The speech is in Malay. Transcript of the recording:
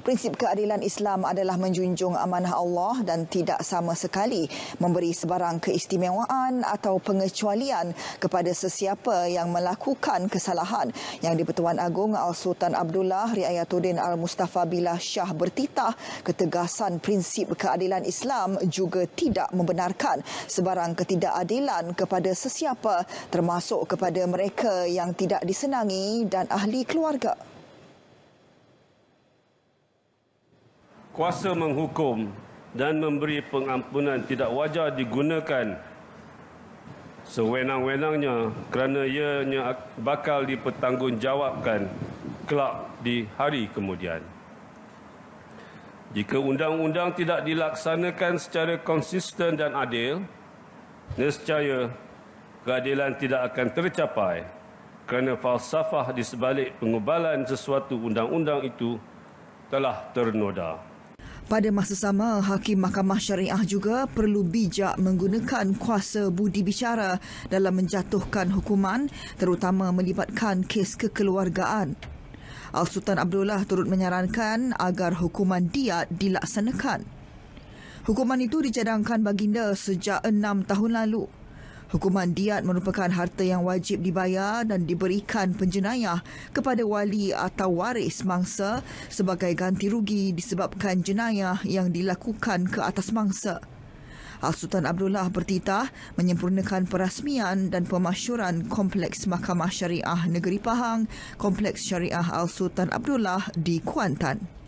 Prinsip keadilan Islam adalah menjunjung amanah Allah dan tidak sama sekali memberi sebarang keistimewaan atau pengecualian kepada sesiapa yang melakukan kesalahan. Yang di-Pertuan Agung Al-Sultan Abdullah Riayatuddin Al-Mustafa Billah Shah bertitah ketegasan prinsip keadilan Islam juga tidak membenarkan sebarang ketidakadilan kepada sesiapa termasuk kepada mereka yang tidak disenangi dan ahli keluarga. kuasa menghukum dan memberi pengampunan tidak wajar digunakan sewenang-wenangnya kerana ianya bakal dipertanggungjawabkan kelak di hari kemudian. Jika undang-undang tidak dilaksanakan secara konsisten dan adil, nescaya keadilan tidak akan tercapai kerana falsafah di sebalik pengubalan sesuatu undang-undang itu telah ternoda. Pada masa sama, Hakim Mahkamah Syariah juga perlu bijak menggunakan kuasa budi bicara dalam menjatuhkan hukuman terutama melibatkan kes kekeluargaan. Al-Sultan Abdullah turut menyarankan agar hukuman diat dilaksanakan. Hukuman itu dicadangkan baginda sejak enam tahun lalu. Hukuman diat merupakan harta yang wajib dibayar dan diberikan penjenayah kepada wali atau waris mangsa sebagai ganti rugi disebabkan jenayah yang dilakukan ke atas mangsa. Al Sultan Abdullah bertitah menyempurnakan perasmian dan pemasyuran Kompleks Mahkamah Syariah Negeri Pahang, Kompleks Syariah Al Sultan Abdullah di Kuantan.